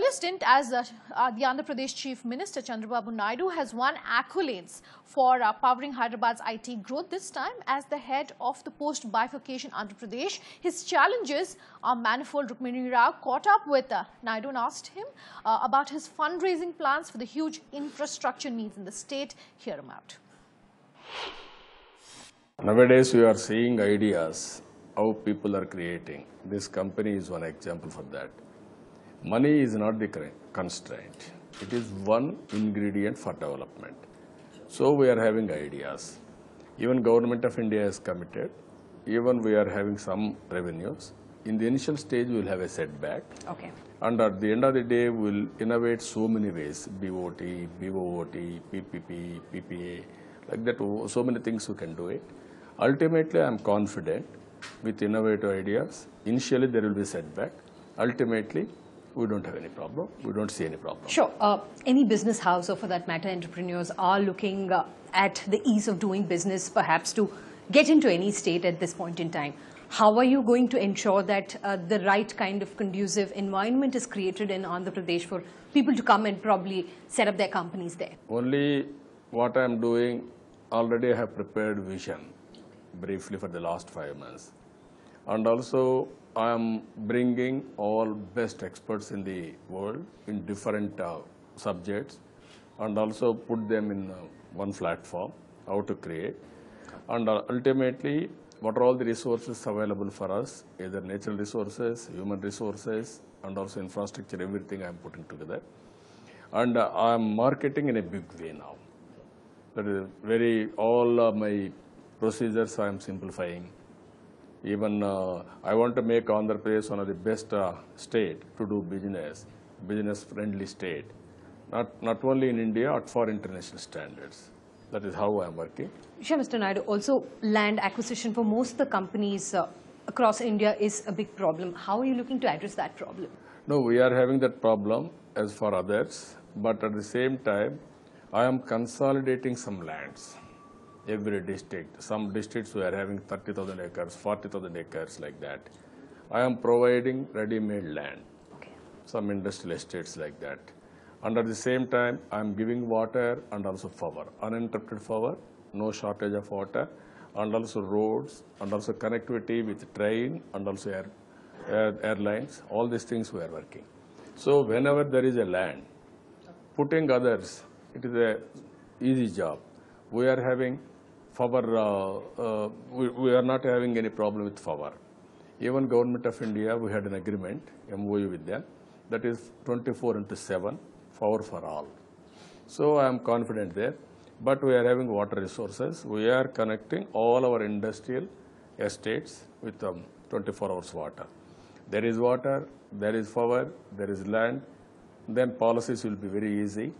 earlier stint as uh, uh, the Andhra Pradesh Chief Minister Chandrababu Naidu has won accolades for uh, powering Hyderabad's IT growth this time as the head of the post-bifurcation Andhra Pradesh. His challenges are manifold. Rukmini Rao caught up with uh, Naidu and asked him uh, about his fundraising plans for the huge infrastructure needs in the state. Hear him out. Nowadays we are seeing ideas, how people are creating. This company is one example for that. Money is not the constraint. It is one ingredient for development. So we are having ideas. Even government of India has committed. Even we are having some revenues. In the initial stage, we will have a setback. Okay. And at the end of the day, we will innovate so many ways. BOT, BOOT, PPP, PPA, like that. Oh, so many things we can do it. Ultimately, I am confident with innovative ideas. Initially, there will be setback. Ultimately, we don't have any problem. We don't see any problem. Sure. Uh, any business house or for that matter, entrepreneurs are looking uh, at the ease of doing business perhaps to get into any state at this point in time. How are you going to ensure that uh, the right kind of conducive environment is created in Andhra Pradesh for people to come and probably set up their companies there? Only what I'm doing, already I have prepared vision briefly for the last five months. And also I am bringing all best experts in the world in different uh, subjects and also put them in uh, one platform, how to create. And uh, ultimately, what are all the resources available for us, either natural resources, human resources, and also infrastructure, everything I am putting together. And uh, I am marketing in a big way now. That is very, all my procedures I am simplifying even uh, I want to make Andhra Pradesh one of the best uh, state to do business, business-friendly state, not, not only in India, but for international standards. That is how I am working. Sure, Mr. Naidu. Also, land acquisition for most of the companies uh, across India is a big problem. How are you looking to address that problem? No, we are having that problem as for others. But at the same time, I am consolidating some lands every district. Some districts were having 30,000 acres, 40,000 acres like that. I am providing ready-made land, okay. some industrial estates like that. Under the same time, I am giving water and also power, uninterrupted power, no shortage of water, and also roads, and also connectivity with train, and also air, air, airlines. All these things we are working. So whenever there is a land, putting others, it is a easy job we are having Fawar, uh, uh, we, we, are not having any problem with Fawar. Even Government of India, we had an agreement, MOU with them, that is 24 into 7, Fawar for all. So I am confident there, but we are having water resources. We are connecting all our industrial estates with um, 24 hours water. There is water, there is power, there is land, then policies will be very easy.